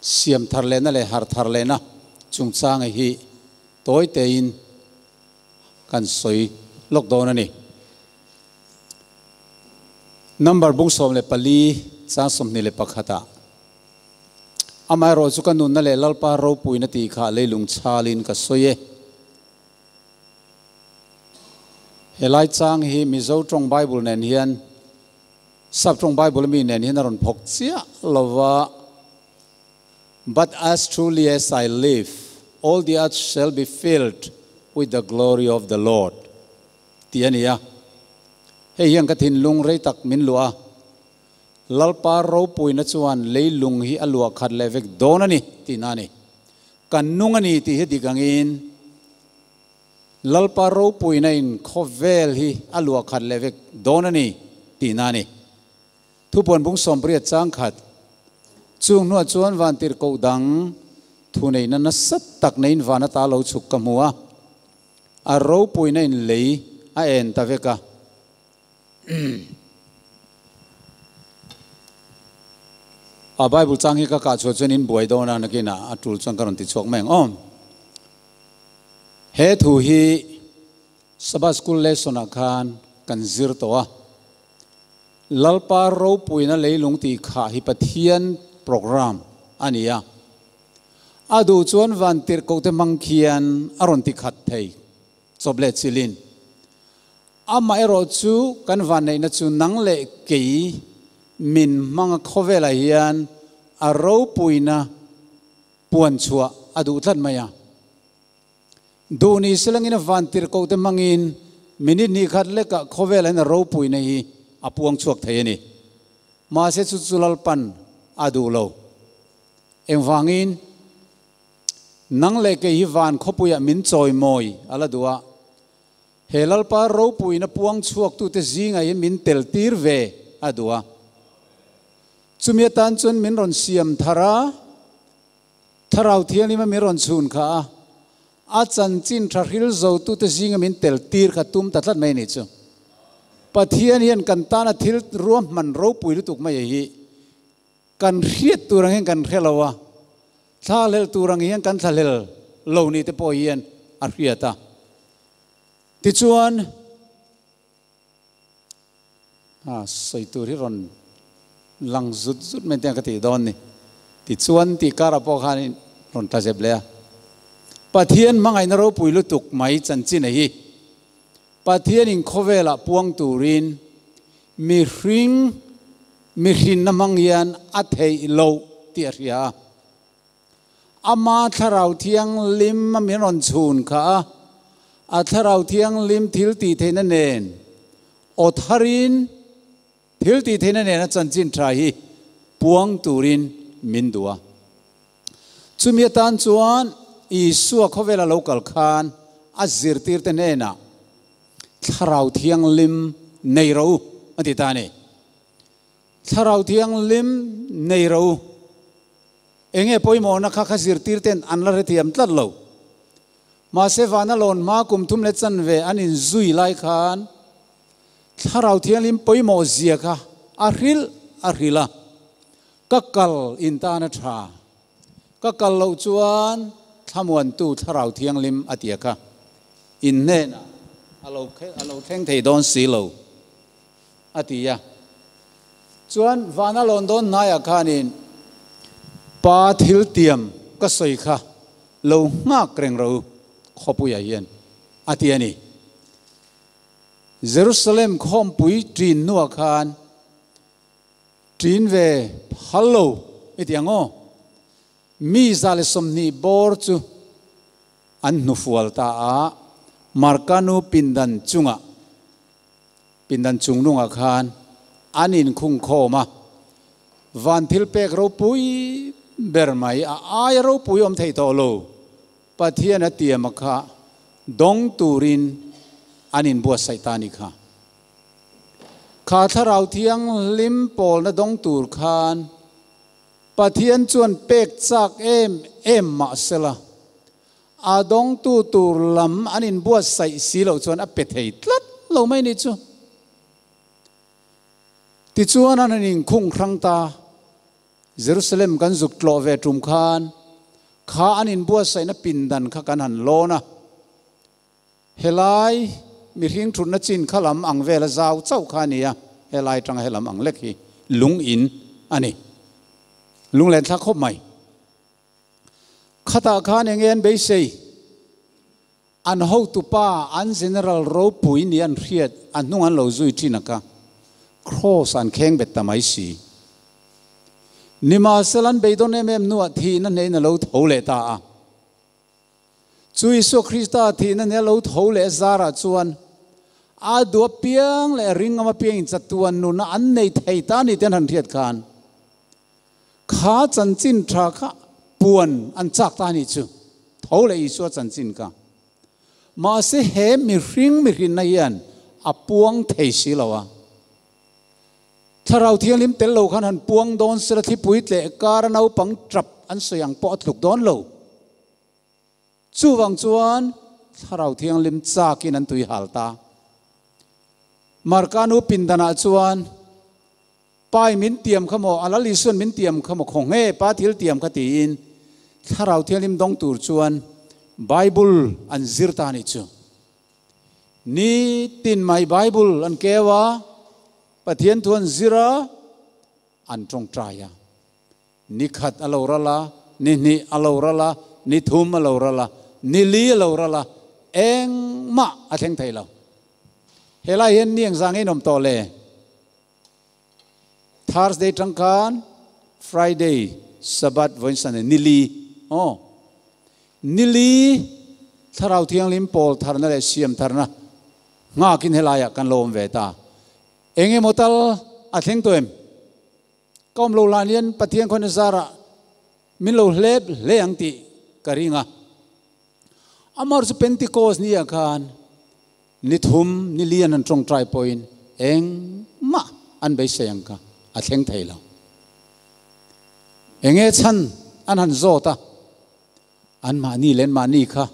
siam thar lena le har thar lena chung chang hi toy te in kan soi lockdown ani number bung som le pali cha som ni le pakhata amai ro chu kanun na le lalpa ro puina ti kha le lung chalin ka soye helai chang hi mizo trong bible nen hian sab trong bible mi nen hian ron phok chia lova But as truly as I live, all the earth shall be filled with the glory of the Lord. Tiania. Hey yang katin lung rei tak min lua. Lalpa ro pui na chuan lei lung hi alua khat levek donani tinani. Kanungani ti he dikangin. Lalpa ro pui na in khovel hi alua khat levek donani tinani. Thupon bung sombria chang khat chung nua chuan van tiệt cầu đắng thu nei nó na sat này nei van ta lo chuk ka mua a ro pui na in lei a en à veka a bible chang hi ka ka chu chen in boi do na nó ki na a tul chang karon ti chok meng om he thu hi sabas school lesson a khan kan zir to a lalpa ro pui na lei lung ti kha hi pathian program ania adu chuan van tir ko te mang khian aron ti khat thei choblet silin ama ero chu kan van nei na chu nang le ke min mang khovela hian a ro puina puan chua adu tlan maya duni selangin van tir ko te mangin minit ni khat le ka khovela na ro puina hi apuang chuak thei ani ma se chu chulal pan อาดูโลเอ็มฟังอินนังเล็กเียวันขบุยมินจอยมอยอะไรดัวเฮลลปาโรปุยนับพวงชวกตุเตซิงไงมินเตลตีร์เวอะดัวจุมีตันจนมินรอนเซียมทาราทาราอุทิยานี่มันมินรอนซูนค่ะอาจารย์จินทารฮิลโซตุเตซิงมินเตลตีร์ขัตุ้มตัดลัดไม่เนี่ยจ้ะปัทเทียนี่ยันกันตานาทิลรวมมันโรปุยลุตุกไม่ยี่กันเรียดตัวรังเองกันเรียลวะซาเลลตัวรังเองกันซาเลลเลานี้จะพอยันอาเรียตาติชวนอ่าใส่ตัวิ่รอนลังจุดจุดเมื่เตียงกติดอนนี่ติชวนต่การะพอขานรอนัศเ็บเลยปัจเทียนมังไงนรกปุยลุตุกไม่จันจินไอปัจเทียนอิงโคเวลาปวงตูรินมีริง mi hrin namang yan a thei lo tia ria ama tharau thiang lim mi ron chun kha a tharau thiang lim thil ti theina nen o tharin thil ti theina nen a chan chin thra hi puang turin min duwa chumi tan chuan i suwa khovela local khan a zirtir te nena tharau thiang lim nei ro ati ta nei tharau thiang lim nei ro enge poimo na kha kha zir tir ten an la re tiam tlat lo ma se vana lon ma kum thum le chan ve an in zui lai khan tharau thiang lim poimo zia kha a ril a rila kakal in ta na tha kakal lo chuan thamuan tu tharau thiang lim atia kha in ne na alo khe alo theng thei don si lo atia chuan vana london naya khanin pa thil tiam ka soi kha lo ngak reng ro khopu ya hian ati ani jerusalem khom pui trin nu khan trin ve hallo itiango mi zale somni bor chu an nu fual ta a markanu pindan chunga pindan chung nunga khan อันนินคุ้งโคมาวันทิลเป็กรูปุยเบร์มัยอาไอรูปุยอมเทยโตโลปะเทียนตียมะคะดงตูรินอันนินบัวไซตานิค่ะขาทาราเทียงลิมโปลนะดงตูรคานปะเทียนชวนเป็กซักเอมเอมมาเสละอาดงตูตูรลำอันนินบัวไซสีเหล่าชวนอเปเทยตลัดเราไม่นิจูติัวนนั้นนิงคงครั้งตาเยรูซาเล็มกันจุกโลเวตุมคานขาอันินบัวใส่นปินดันขากันหันโลนะเฮลายมีเรียงทุนนจินขลำอังเวลาเจ้าเจ้าขานี่ยเฮลายจังเฮลำอังเล็กฮีลุงอินอันนี้ลุงแหลนทักคบใหม่ขตาขานเง็นเบสีซอันเฮาตุป้าอันเจเนอเรลโรปุยนี่อันเรียดอันนุ่งอันเหลาจุยที่นักกาครสันแข็งเบ็ดตะไมสีนิมาสลันเบดอนเอ็มเอ็มนัวที่นั่นเองเราโถเลตาจุยสุคริสต์ที่นั่นเองเราโถเลซาราจวนอาดัวเพียงและริงมาเพียงจัตวนนุนอันในไทยตานี่เตียนหานเทียดคานขาจันจินทราคะป่วนอันจากตานี่จูโถเลอิสวจันจินกามาเสเหมิริงมิรินนัยันอป่วงเยสิลาวะถ้าเราเที่ยงลิมเตลโลขันหันปวงโดนสระทิปุยเตะการนเอาปังจับอันสยงปอดูกโดนโลจู่วังจวนถ้าเราเที่ยงลิมจากินันตุยหัลตามาร์กานุปินดานาจวนป้ายมินเตียมขโมอลลิส่วนมินเตียมขโมของเฮป้าทิลเตียมกตีนถ้าเราเที่ยงลิมดงตูรจวนไบเบิลอันซิรตานิจูนี่ตินไม่ไบเบิลอันเกว่า pathian thuan zira an trong traya à. ni khat alo rala ni ni alo rala ni thum alo rala ni li alo rala eng ma a theng thei lo hela hian niang zang ei nom to le thursday tangkan friday sabat voin vâng san ni li oh ni li tharau thiang lim pol tharna le siam tharna nga kin helaya kan à lom ve ta eng e motal a thleng toem kom lo lan yen pathian khon zara min lo hlep hle ang ti karinga amar su pentecost ni akan nithum ni lian an trong try point eng ma an bei seng ka a thleng thailo eng e chan an han zô ta an ma ni len ma ni kha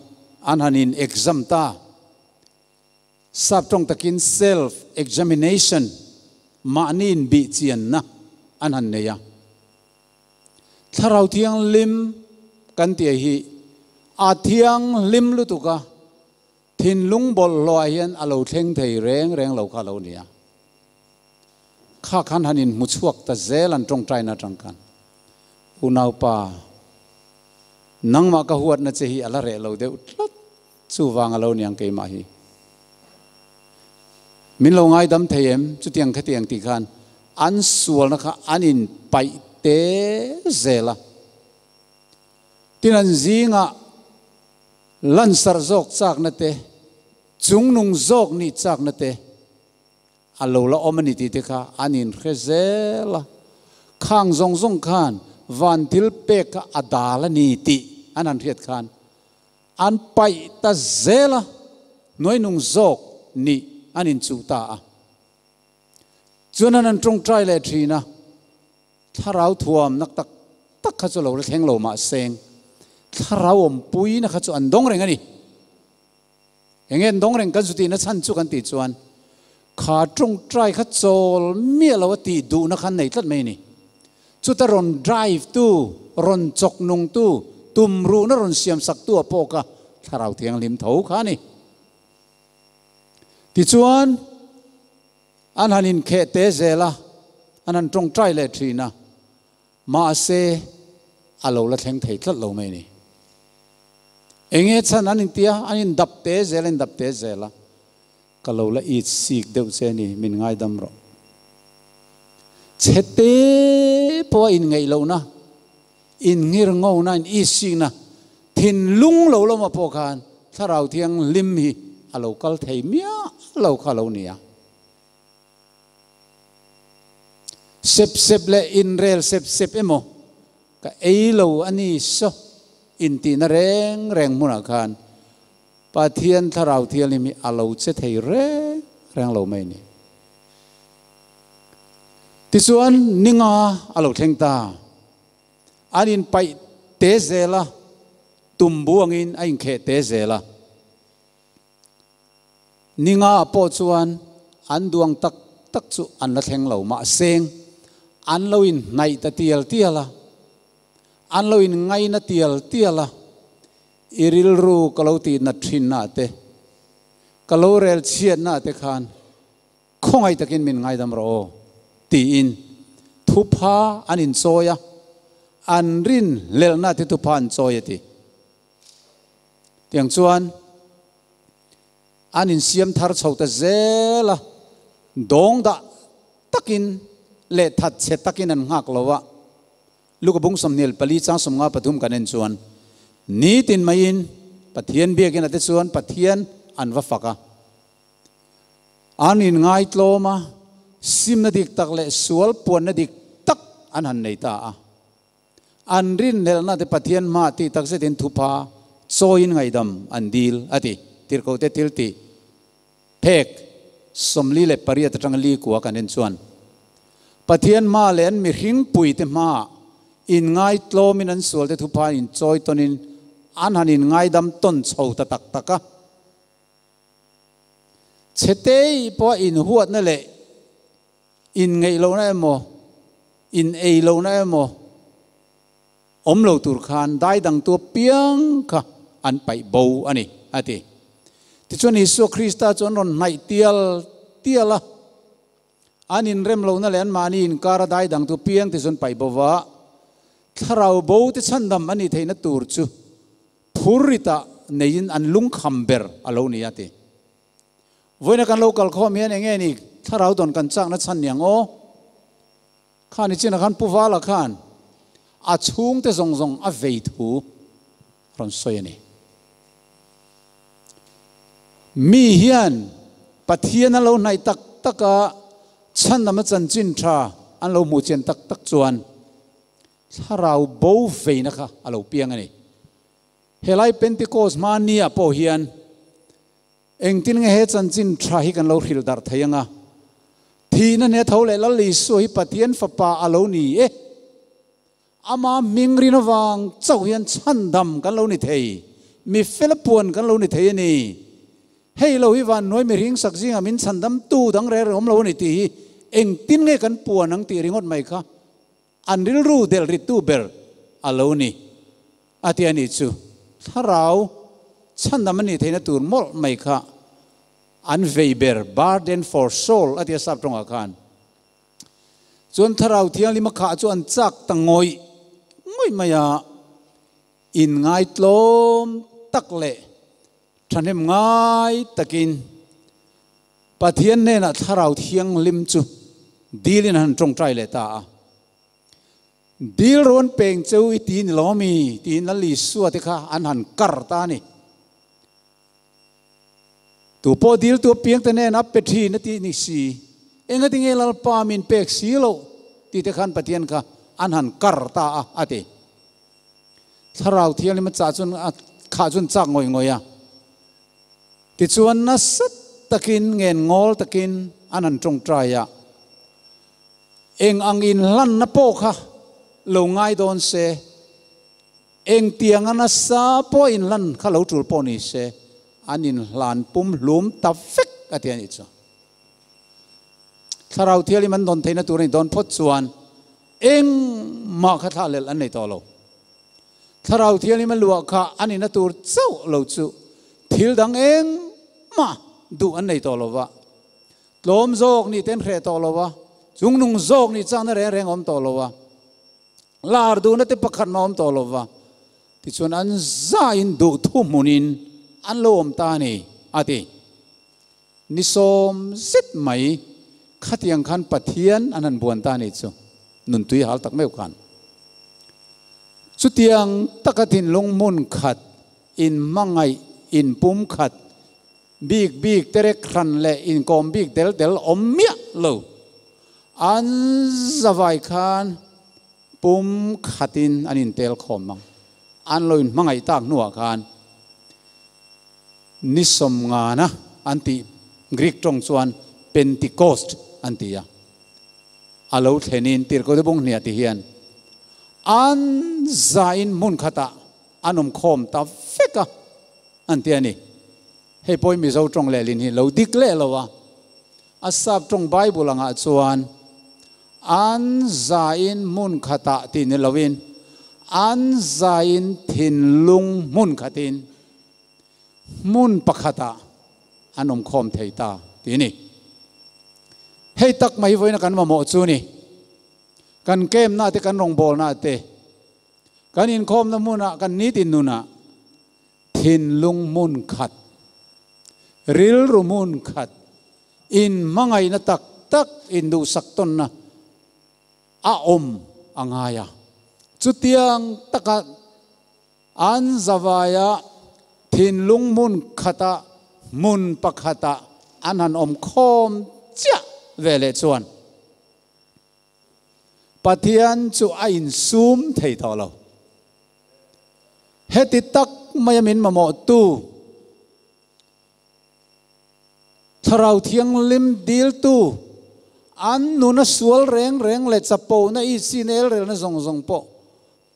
an han in exam ta sab trong takin self examination ma nin bi chian na an han neya tharau thiang lim kan ti hi a thiang lim lu tuka thin lung bol lo hian alo theng thei reng reng lo kha lo nia kha khan hanin mu chuak ta zel an trong trai na tang kan unau pa nang ma ka huat na che hi ala re lo deu tlat chu wang alo niang ke ma hi มินเรงายดำเทียมจุดเตียงแค่เตียงตีกันอันส่วนนะคะอันอินไปเตเซละที่นั่นจีงะลันสารจกจากนั่นเตจุงนุงจกนี่จากนั่นเตอลูละอมนิติตค่ะอันอินเขเซละข้างจงจงขานวันทิลเปกอดาลนิติอันนั้นเรียดขานอันไปตะเซละน้อยนุงจกนี่อันอินจูตาจนนั้นตรงใจเลยทีนะ ถ้าเราทวมนักตักตักขจุเราเทงเรามาเซงถ้าเราอมปุยนะขจุอันดงเร่งอันนี้เองเงินดงเร่งกันสุดนั่นฉันจุกันติดจวนขาตรงใจขจลมีเราตีดูนะขันไหนตัดไม่นี่จุดตรอนดライブตู้รอนจกนุงตู้ตุมรูนรอนเสียมสักตัวโปกะถ้าเราเทียงลิมเ้าขานี่ ti chuan an hanin khe te zela an an trong trai le thina ma se alo la theng thei tlat lo mai ni enge chan an tia an in dap te đập in dap te zela ka lo la i sik deu che ni min ngai dam ro chete po in ngai lo na in ngir ngo na in i sik na thìn lung lâu lo mà po khan tharau thiang lim hi alo kal thei mia เราข้าเราเนี่ยเซบเซบเลอินเรลเซบเซบเอโมก็เอเราอันนี้สออินตีนเร่งเร่งมุนักการปะเทียนทาราวเทียนมีอาลูเซทเฮเรแรงเราไม่นี่ที่ส่วนนิงอาลูเทงตาอันนี้ไปเตเซล่ะตุ่มบวงอินอันเขเตเซล่ะนิงาปจวนอันดวงตักตักจูอันละเทงเหล่ามาเซงอันเลวินไนตะเตียลเตียละอันเลวินไงนะเตียลเตียละอิริลรูกะลาวตีนัทินนาเตกะลาวเรลเชียนนาเตขานคงไงตะกินมินไงดำรอตีอินทุพาอันอินโซยะอันรินเลลนาเตทุพานโซยตีเตียงจวน an in siam thar chho ta zela dong da takin le that che takin an ngak lowa luka bung sam nel pali cha som nga pathum kanen chuan ni tin mai in pathian bia kin ate chuan pathian an wa faka an in ngai tloma sim na dik tak le sual puan na dik tak an han nei ta a an rin nel na te pathian ma ti tak se tin thupa choin ngai dam an dil ati tirkote tilti เพกสมลีเลปริยตรังลีกัวกันเอนชวนปะเทียนมาเลนมีหิงปุยเตมา อินไงตัวโมินันสวลเตทุพาอินจอยตนินอันหันอินไงดำต้นเสาตะตักตะกะเชตยปออินหัวนั่นแหละอินไงเราแน่โมอินเอเราแน่โมอมเราตุรคานได้ดังตัวเปียงค่ะอันไปเบาอันนี้อันที่ที่ชนิสุคริสต์ชนนนไหนเตียลเตียละอันนินเริ่มเล่านั่นแหละมานี่อินการได้ดังตัวเพียงที่ชนไปบวะถ้าเราโที่ชนดำอันนี้เทนตูรจูผู้ริตาในยินอันลุงคัมเบร์อารนี้ที่วันนี้นเรากลข้อมีอะไรเงี้ยนี่ถ้าเราโดนกันจ้างนั่นชนยังโอ้ข้านี่ชินะขันผู้ว่าละขันอาชุ่งที่ทรงทรงอาเวทูรอนสวยนี่ mi hian pathian alo nai tak taka chan nama chan chin tha an lo mu chen tak tak chuan sarau bo ve na kha alo piang ani helai pentecost ma po hian engtin nge he chan chin tha hi kan lo hil dar thayanga na ne thole la li so hi pathian fa pa alo ni e ama mingrin wang chau hian chan dam kan lo ni thei mi philippon kan lo ni thei ni ให้เราอีวันน้อยไม่ริงสักจิงอมินสันดัมตูดังเรงของเราในทีเองตินไงกันปัวนังตีริงอดไม่ค่ะอันริลรูเดลริตูเบลอาลนี่อาทิตย์นี้จูถ้าเราฉันดำมันนี่เทนตูนมอลไม่ค่ะอันเวเบอร์บาร์เดนฟอร์ซอลอาทิตย์สับตรงกันจนถ้าเราเที่ยนลิมขาจวนจักตังไยงไม่ยาอินไงตลมตักเลท่านเห็นง่ายตะกินปะเทียนเนี่ยนะถ้าเราเที่ยงลิมจุดีลินันตรงใจเลยตาดีลรอนเป่งเจ้าอีตีนล้อมีตีนนั่นลีสัวที่ข้าอันหันกรตานี่ตัวพอดีลตัวเพียงแต่เนี่ยนับเป็ดทีนาทีนีสีเองก็ติงเงลปามินเป็กสีโลตีเตขันปะเทียนค่ะอันหันกรตาอ่ะอ่ะตีถ้าเราเที่ยงลิมจ้าจนขาจนจ้างงอยงอยอ่ะ ti chuan na sat takin ngen ngol takin anan trong traya eng ang in lan na po kha lâu ngay don se eng tiang ana sa po in lan kha lo tul po ni se anin lan pum lum ta à fek atian itcha tharau thiali man don theina turin don phot chuan eng ma kha tha lel an nei to lo tharau thiali man luwa kha anin nó tur chau lâu chu thil dang eng มาดูอันไหนตัวลวะลมโจกนี่เต้นเรตัวลรวะจุงนุงโจกนี่จ้านเ่งเรงอมตัวลวะลาดูนั่นเตปขันมาอมตัวลวะที่ส่วนอันซาอินดูทุ่มมุนินอันโลมตานี่อาทินิสมสิทธไหมขัดยังขันปะเทียนอันนั้นบวนตานี่จูนุนตุยหาลตักไม่กันสุดยังตะกทินลงมุนขัดอินมังไงอินปุ่มขัดบิกบิกเตเรครันเลอินกอมบิกเดลเดลอมเมียโลอันสวายคานปุ่มขัดินอันอินเตลคอมมังอันลอยมังไอตากนัวคานนิสมงานะอันติกรีกตรงส่วนเป็นติโกสต์อันติยาอาลูเทนินติรก็ไดบุงเนียติเฮียนอันใจมุนขตาอันอมคมตาเฟกะอันเตียนีเฮ้ยพ่อมีสาวรงเลลินฮีเราดิกเล่เลยวะอาศัยรงไบเบิลังอาจวนอันใจนมุนขะตาตินี่เลวินอันใจทินลุงมุนขะตินมุนปกขะตาอันอมคอมเทิดตาทีนี่เฮ้ยตักไม่ไว้นะกันมาหมดซูนี่กันเกมน่าที่กันรองบอลน่าเตกันอินคอมน้ำมุนอ่ะกันนิดอินนุน่ะทินลุงมุนขัด ril rumun khat in mangai na tak tak in sakton na a om angaya chutiang taka an zawaya thin lung mun khata mun pakhata an han om khom cha vele chuan pathian chu a in sum thei tho heti tak mayamin mamo tu ทราวเทียงลิมดีลตูอันนุนสวลเร่งเร่งเลจับปูนะอีซีเนลเรนสงสงปอ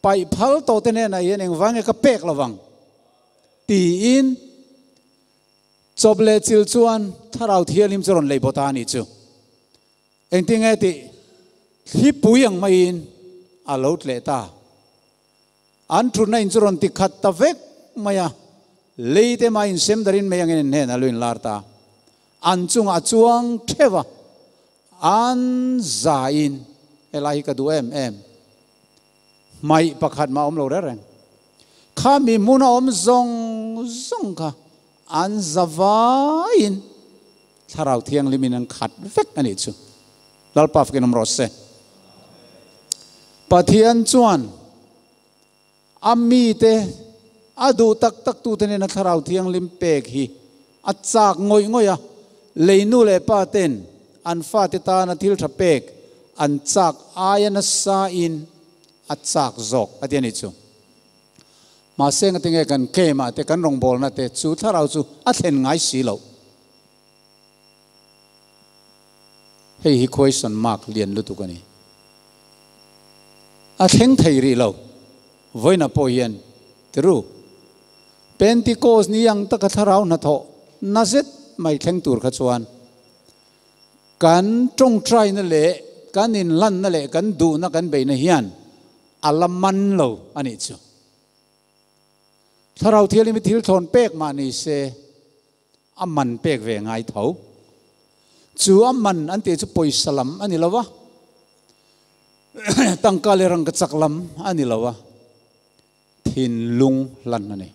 ไปพัลโตเตเนนะเยนเองวังเอกเปกละวังตีอินจบเลจิลชวนทราวเทียงลิมจรนเลยบตานิจูเองติงเอติฮิปุยังไม่อินอาลดเลตาอันทุนในจรนติขัดตะเวกมายาเลยเตมาอินเซมดารินเมยังเงินเฮนอลุนลาร์ตา an chung a chuang thewa an za in elai ka du em em mai pakhat ma om lo ra reng kha mi mun om zong zong ka an zawa in tharau thiang limin an khat vek ani chu lal paf ke nom ro se pathian chuan ami te adu tak tak tu te ne na tharau thiang lim pek hi achak ngoi ngoi a à leinu le pa ten an fa te ta na thil tha pek an chak ayana sa in a chak zok ati ani chu ma seng ati nge kan ke ma te kan rong bol na te chu tharau chu a thlen ngai si lo hei hi question mark lian lu tu ka ni a theng thei ri lo voina po hian tru pentecost ni yang ta ka tharau na tho na zet ไม่แข็งตัดข่วนกันจงใจนั่นแหละกันอินลันนั่นแหละกันดูนักันไปในเฮียนอัลลมันโลอันนี้จ้ะถ้าเราเที่ยวไม่ทิลทนเปกมานี่เซอัมันเปกเวงไงเ่าจู่อัมันอันเตจูปอยสลัมอันนี้ละวะตั้งกาเลรังกจักลัมอันนี้ละวะทินลุงลันนั่นเอง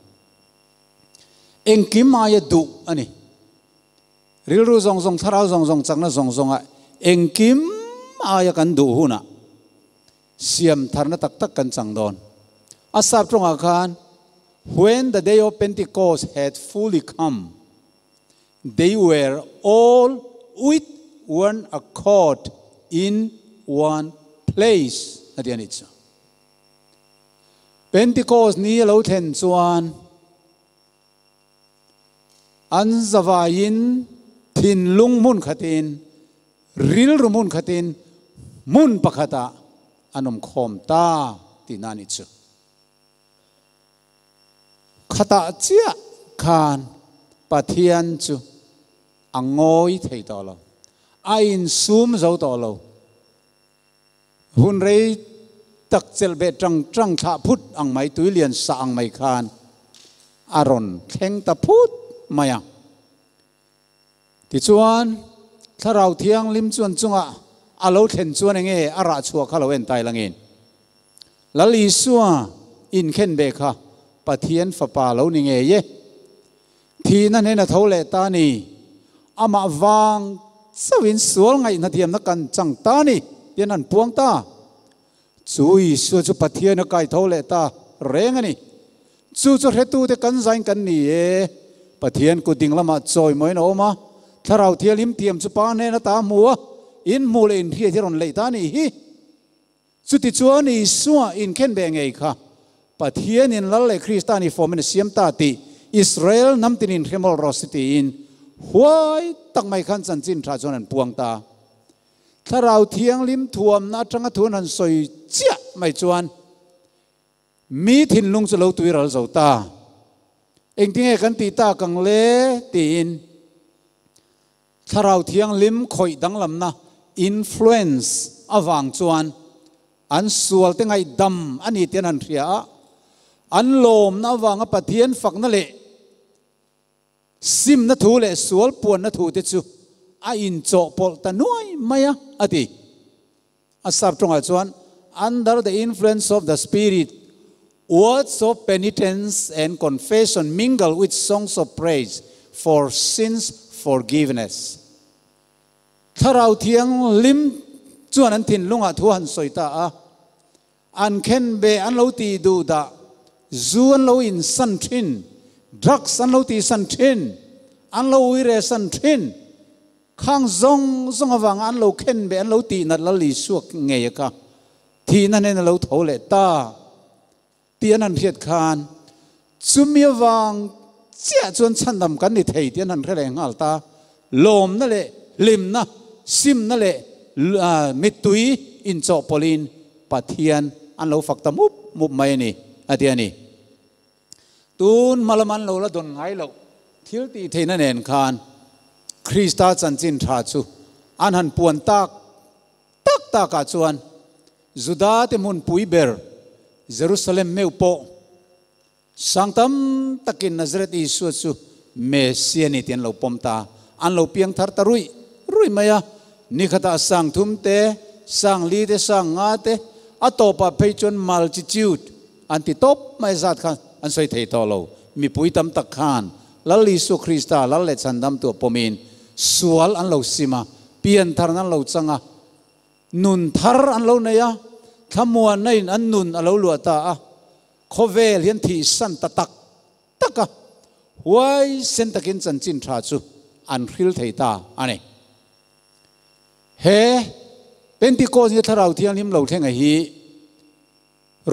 เองกิมายดุอันนี้ริรูทรงทรงทราวทรงทรงจักนะทรงทรงอ่ะเองกิมอายกันดูหุนะเสียมทารนตักตักกันจังดอนอาสาตรงอาคาร when the day of Pentecost had fully come they were all with one accord in one place นั่นเองนี่จ้ะ Pentecost นี้เราเห็นส่วนอันสวายินทินลุงมุ่นขตินริลรุมุ่นขตินมุ่นปะขตาอนุมคมตาตินานิจุขตาเจียคานปะเทียนจุอังโอยเทยตอลอไอินซูมเจ้าตอลหุนเรตักเซลเบจังจังทาพุทธอังไมตุยเลียนสอังไมคานอารอนแข็งตะพุทธมายังติชวนถ้าเราเที่ยงลิมชวนจงอ่ะอาเราเห็นชวนเองเออราชัวข้าเราเอ็นตายละเงินลลีชัวอินเข็นเบค่ะปะเทียนฝป่าเราเองเงยเยทีนั่นเห็นนะเท่วเลตานีอามาวางสวินสวลไงนาเทียมนักกันจังตานีเดี๋ยวนั้นปวงตาจุยสัวจุปะเทียนกายเท่วเลตาเร่งนี่จู่จะเหตูเดกันใจกันนี่เอปะเทียนกูดิ่งละมาจอยม่โนมาทาราวเทียลิมเทียมสุปานเนนตามัวอินมูเลอินเทียที่รอนเลยตานี่ฮีสุติชัวนี่สัวอินเคนเบงไงค่ะปะเทียนินละเลยคริสตานี่ฟอร์มินเซียมตาติอิสราเอลนำตินินเทมอลรอสิตีอินหวยตักไม่ขันสันจินทราชนันปวงตาทาราวเทียงลิมทวมนาจังทุนันสอยเจียไม่จวนมีทินลุงสโลตุยรัลเจ้าตาเองที่ไงกันตีตากังเลตีอินทาราวเทียงลิมคอยดังลำนะ influence อวังจวนอันสวลแต่ไงดำอันนี้เตียนอันเทียอันโลมนะวังอปะเทียนฝักนั่นแหละซิมนะถูเละสวลปวนนะถูเตจูอาอินโจปอลตะน้อยไม่อะอดีอาสับตรงอัจวน under the influence of the spirit words of penitence and confession mingle with songs of praise for sins forgiveness tharau thiang lim chuan an thin lunga thu han ta a an khen be an lo ti du da zu an lo in san thin drugs an lo ti san thin an lo ui re san thin khang zong zong awang an lo khen be an lo ti na la li suak nge ka thì na nên lo thấu lệ ta tiền ăn thiệt khan chumia vang chia chuan chan dam kan ni thei tian han khale ngal ta lồm na le lim na sim na à mi tui in cho polin anh tâm an lo fakta nè mup mai ni atia ni tun malaman lo là đồn ngai lo thiếu ti thein na nen khan krista chân chin tha chu an han puan tak tak ta ka chuan juda te mun pui ber jerusalem meu po สังตมตะกินนซเรตอิสุสุเมเซียนิเตีันเราปมตาอันเราเพียงทาร์ตรุยรุยไหมะนี่คตาสังทุมเตสังลีเตสังงาเตอโตปาเพจนมัลจิจูดอันติตบไม่สัตคันอันสวยเทโตเรามีปุยตมตะขานลัลลิสุคริสตาลัลเลสันดัมตัวปมินสวลอันเราสิมาเพียงทาร์นันเราจังอะนุนทาร์อันเราเนียขมวนในอันนุนอันเราลวตาอะขคเวลยันทีสันตะตักตะกะวัยเส้นตะกินจันจินทราจุอันริลไทยตาอันนี้เฮเป็นที่โกนยทเราเที่ยงนิมเราเท่งไหี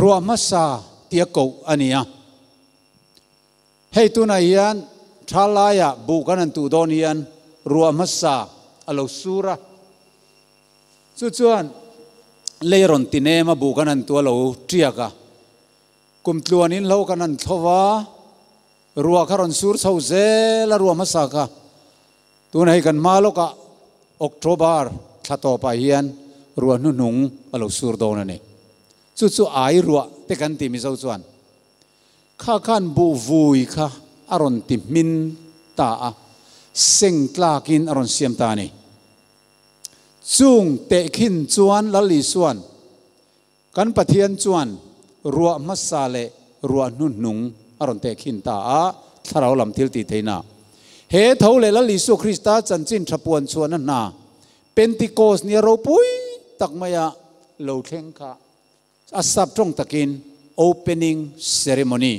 รัวมัสซาเตียกกอันนี้อ่ะให้ตัวนายยันทาลายะบุกันตุดอนียันรัวมัสซาอโลสุระสุดจวนเลยรอนตินเอมาบุกันตัวเราเตียกะกุมตัวนินเล่ากันนั่นทว่ารัวขรนสูรเซาเซลรัวมาสักะตัวไหนกันมาลูกะออกโทบาร์ถ้าต่อไปเฮียนรัวนุ่นหนุงอารมสูรโดนนี่สุดสุดอายรัวเตกันติมิเซาสวนข้าขันบูวุยข้าอารมณ์ติมินตาเซ็งกลากินอารมณ์เสียมตานี่จุงเตะขินจวนลลีส่วนกันปะเทียนจวนรัวมัสซาเลรัวนุ่นนุงอรุนเตกินตาทาราวลำทิลติเทนาเหตุเลลลิสุคริสตาจันจินทปวนชวนนนาเป็นติโกสเนโรปุยตักมายาโลเทงค่ะอสับตรงตะกินโอเปนิ g c e เรมอนี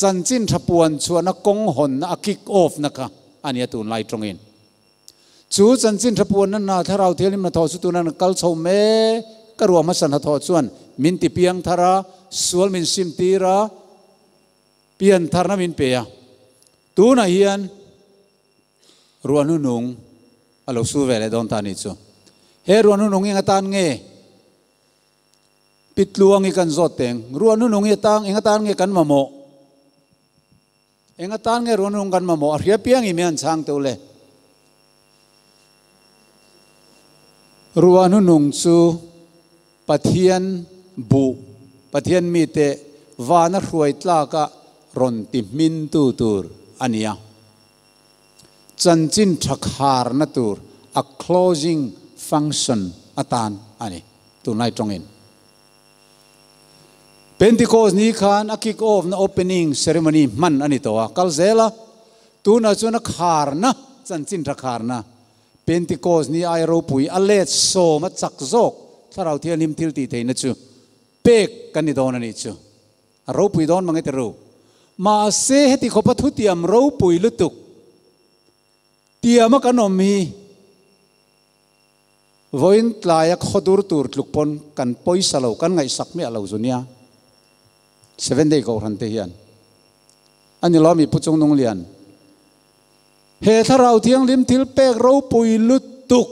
จันจินทปวนชวนนกงหนนักกิกออฟนะคะอันนี้ตูนไลตรงอินชูจันจินทปวนนันนาทาราเทลิมนาทอสุตุนันกัลโซเมกรัวมาสันทอดส่วนมินติเปียงทาระสวลมินซิมตีระเปียนทารนมินเปียตูนาเฮียนรัวนุนุงอารมณ์สู้เวลดอนตานิจูเฮรัวนุนุงยังตานเงปิดลวงอีกันจดเต็งรัวนุนุงยังตางยังตานเงกันมาโมเองตานเงรัวนุนุงกันมาโมเรียเปียงอีเมียนช่างเตวเลรัวนุนุงจูปะเทียนบุปะเทียนมีเตวานรวยตลากะรนติมินตูตูรอันนี้จันจินทักหารนตูร a closing function อาตานอันนี้ตัวนายตรงนี้เ็นที่โคสนี้คานกกิกออฟนะ opening ceremony มันอันนี้ตัวคัลเซล่าตัวนั้นจะนักขาร์นะจันจินทักฮารนะป็นที่โคสนี้ไอโรปุยอเลสโซมาจักโซกสราวเทียนิมทิลตีเทนจูเป็กกันนี่ดอนนี่จูรูปุยดอนมังเอตรูมาเซทติขบทุติยมรูปุยลุตุกเตียมกันอมีวินลายกขดูรตูรลุกปนกันปอยสลาวกันไงสักไม่อลาจุนีย s เ v นเดย์ก็รันเทียนอันนี้เรามีปู้จงนงเลียนเหตุเราเที่ยงลิมทิลเป็กรูปุยลุตุก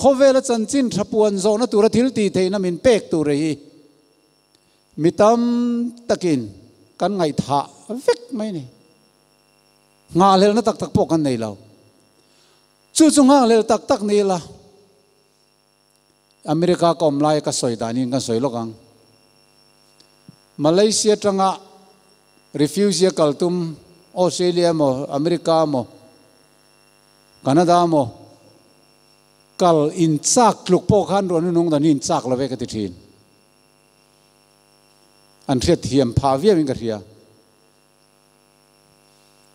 khove la chan chin thapuan zo na tura thil ti theina min pek tu re tâm mitam kín, căn ngai thả, vek mai ni nga lel na tak tak po kan nei lo chu chu nga lel tak tak ni la america kom lai ka soi dani ka soi lokang malaysia tanga refugee kaltum australia mo america mo canada mo กัลอินซักลุกโปขันรวนุนงดันอินซักเละเวกติทินอันเทียดเทียมพาเวียมิงกเทีย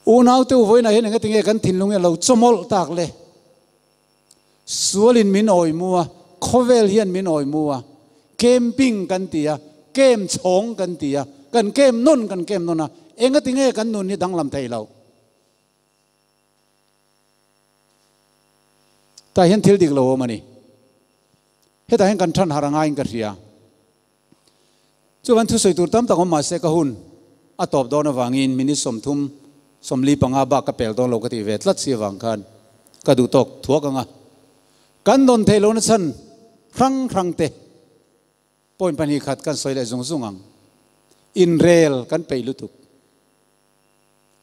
อูนาวเตวไว้ไหนเห็นกันติงเอกันทินลงเนี่ยเราจมลตากเลยส่วนมินอ่อยมัวคคเวลเฮียนมินอ่อยมัวเกมปิ้งกันเตีะเกมชงกันเตีะกันเกมนุ่นกันเกมนุ่นนะเองก็ติงเอกันนุ่นนี่ดังลำไทยเราแต่เห็นทิลดิกโลมันนี่เหตุแต่เห็นกันทันหารงไงกันเสียจู่วันทุสวยตุรตั้มตะกมาเสกหุนอตอบดอนวังอินมินิสมทุมสมลีปังอาบากกระเปลดอนโลกติเวทลัดเสียวังคันกระดูตกทั่วกังอ่ะกันดนเทโลนสันครั้งครั้งเตะปนปนิขัดกันสวยได้สงสุงังอินเรลกันไปลุตุก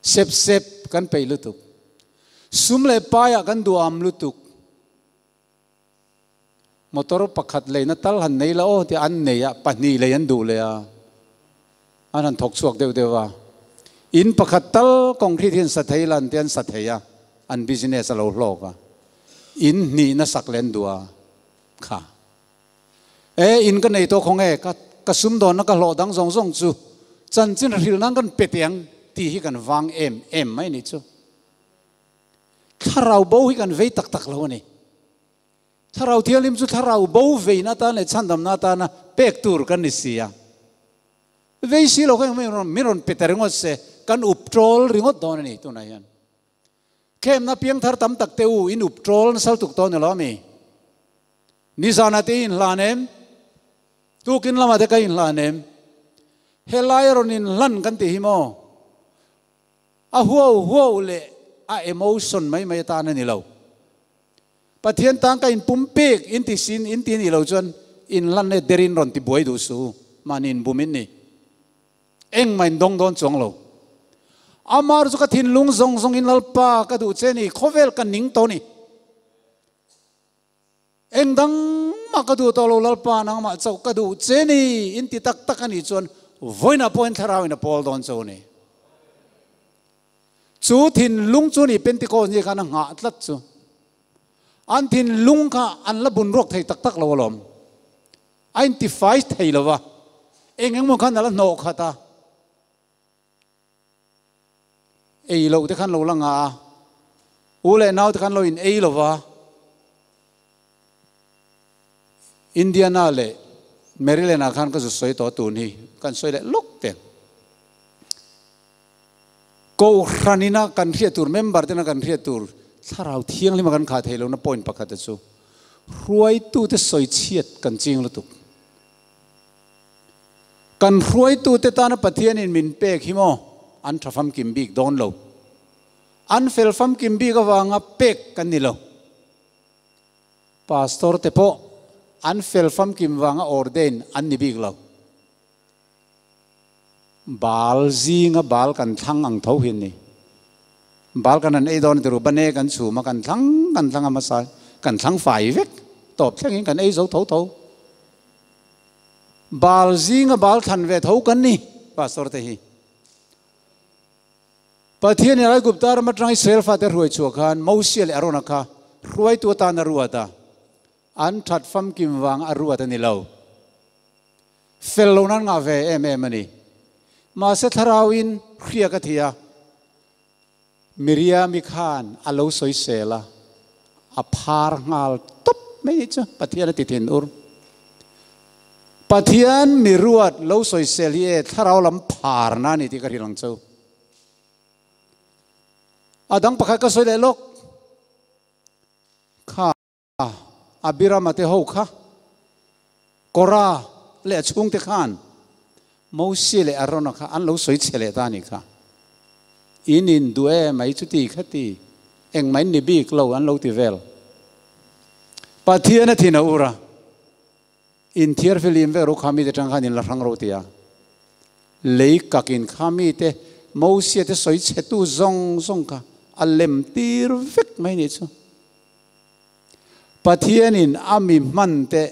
เซบเซบกันไปลุตุกสุมเลปายกันดูอามลุตุกมอตอร์ปักขัดเลยนะตั้งหันในละโอ้ที่อันนี้อะปัญญาเลยนดูเลยอ่ะอันนั้นถกสวกเดียวเดียวว่าอินปักขัดตั้งคอนกรีตสัตย์ลันเทียนสัตย์เฮียอันบิสเนสเราหลอกอ่ะอินนี่นะสักเลนดัวค่ะเอออินก็ในตัวของเอกก็ซุ่มโดนก็หลอกดังสองสองจูจันจินริลนั่งกันเปียงตีให้กันวางเอ็มเอ็มไม่นี่จูถ้าเราบ่ให้กันเวทตักตักเราเนี่ยถ้าเราเที่ยวลิมสุถ้าเราบ่าวเวน่าตาในชั้นดำน่าตานะเป็กตูร์กันนิสียเวสิโลกยังไม่รอนไม่รอนเปิดเรื่องว่าเสกันอุปโตรลเรื่องว่าตอนนี้ตัวไหนยันเข้มน่าเพียงทาร์ตั้มตักเตอูอินอุปโตรลนั่นสั่งตุกตอนนี่ล้อมีนิสานาตีอินลานเอมตุกินละมาเด็กอินลานเอมเฮลายรอนินลันกันตีหิโมอะหัวหัวเละอะเอโมชันไม่ไม่ตาเนี่ยนี่เรา pathian tang ka in pumpik in ti sin in tin i lo chon in lan này e derin ron tì boi du su man in bùm bumin ni eng main đông don chong lo amar zu ka thin lung zong zong in lalpa ka du che ni khovel ka ning to ni eng dang ma ka du to lo lalpa nang ma chau ka du che ni in ti tak tak ani chon voina point tharau in a pol don chau ni chú thìn lung chú ni pentecost như cái nó ngã tlat chú อันทินลุงค่ะอันละบุญรวกไทยตักตักละวลมอันติไฟไทยละวะเองยังมองขันละโนค่ะตาเอเราที่ขันเราละงาอูเลนาวที่ขันเราอินเอละวะอินเดียนาเลเมริเลนาขันก็จะสวยต่อตูนี่กันสวยเลยลุกเต็ม ko hranina kan riatur member tena kan riatur ถ้าเราเที่ยงเลยมากันขาเทลนะปนปากกาตจูรวยตู้จะสวยเชียดกันจริงละตุกกันรวยตู้จะตานปะเทียนินมินเปกฮิโมอันทฟัมกิมบีกโดนโลอันเฟลฟัมกิมบีกวางเปกกันนี่โลพาสตอร์เตโปอันเฟลฟัมกิมวางออร์เดนอันนี่บีกโลบาลซีงบาลกันทั้งอังเท้าหินนี่ bảo cái an eidon tiru bane kan chu ma kan thang kan thang ama sai kan thang fai vek top thang in kan ei zo thâu thâu bal zinga bal than ve thâu kan ni pastor te hi pathian ra guptar ma trai selfa te ruai chu khan mausial arona kha ruai tu ta na ruata an that fam kim wang à aruata ni lo fel lo nan nga ve em em ani ma se tharawin khria ka thia มิริยามิขานอาลูสอยเซลาอภารงาลตุบไม่ใช่ปฏิญานติดเห็นอุรปฏิญานมิรวดลูสอยเซลีเอถ้าเราลำพารนั่นนี่ที่กระดิ่งเจ้าอดังปะกก็สวยเลยลกข้าอบิรามาเทโฮข้ากอราเลชุงเทขานมูสีเลอารอนข้าอันลูสอยเซเลตานี่ข้า in in du e mai chu ti kha ti eng mai ni bi klo an lo ti vel pa thia na thina ura in thier filim ve ro khami te tang khanin la rang ro ti ya lấy cả kiến khami te mâu xe te soi xe tu zong zong ka alem tir vek mai ni chu in ami man te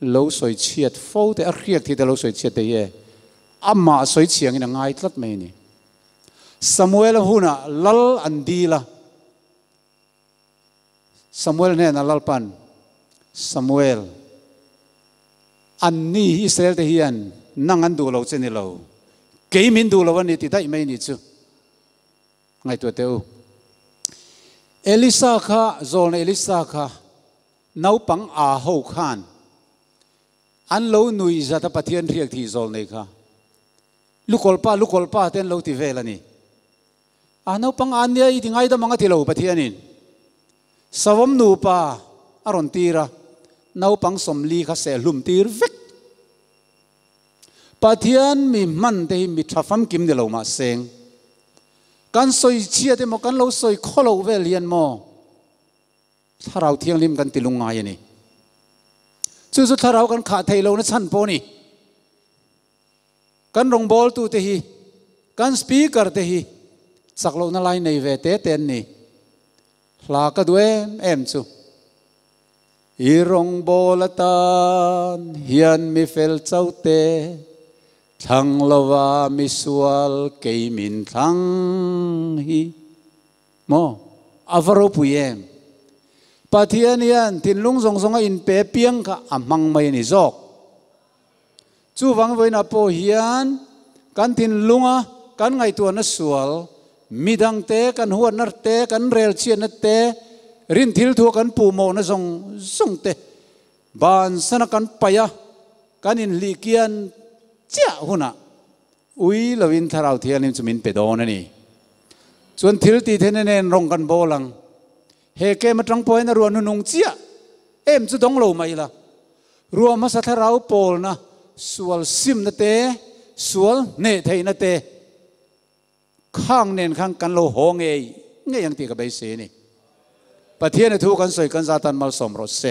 lo soi chiat fo te a riak thi te lo soi chiat te ye amma soi chiang in ngai tlat mai ni Samuel huna lal andila Samuel ne na lalpan Samuel an ni Israel te hian nang an du lo chen ni lo ke min du lo ni ti dai mai ni chu ngai tu teu Elisa kha zol ne Elisa kha nau pang a ho khan an lo nui zata pathian riak thi zol nei kha lukol pa lukol pa ten lo ti velani ani อันนู้ปังอันเนี้ยี่ง่ายด้วมังกรที่เราปฏิญาณินสวมนูปะอรุณทีระนู้ปังสมลีข้าเสลุมทีร์วิกปฏิญาณมีมันเตหยมีทัฟัมกิมเดลูมาเสงกันสอยเชียเดมกันเราสอยข้อเราเวลียนโมถ้าเราเที่ยงลิมกันติลุงไงนี่ซึ่งสุดถ้าเรากันขาดไทยเราในชั้นโพนี่กันรงบอลตูเตหิกันสปีกเกอร์เตหีสักโลนลายในเวเตเตนนี่ลากระด้วยเอ็มซูอีรองโบลตานเฮียนมิเฟลเจ้าเตทั้งลวามิสวลเกมินทั้งฮีมออวรุปุยเอ็มปัทยานียนทินลุงทรงทรงอินเปเปียงกะอมังไม่นิจอกจู่วังเวนอโปเฮียนกันทินลุงอ่ะกันไงตัวนัสวลมีดังเตะกันหัวนัดเตะกันเรลเชียนนัดเตะรินทิลทัวกันปูโมนะส่งส่งเตะบานสนักันไปยะกันอินลีเกียนเจ้าหุนะอุ้ยลวินทาราวเทียนิมสมินเปโดนนี่ส่วนทิลตีเทนเนนรงกันโบลังเฮเกมาตรังปอยนรวนุนงเจียเอ็มจะต้องโลไม่ละรวมมาสัทเราโปลนะสวลซิมนดเตสวลเนเทนัเตข้างเนนข้างกันโลหงเอเงี้ยยังตีกับใบเสนี่ ประเทศในทุกันสวยกันซาตันมาสมรสเซ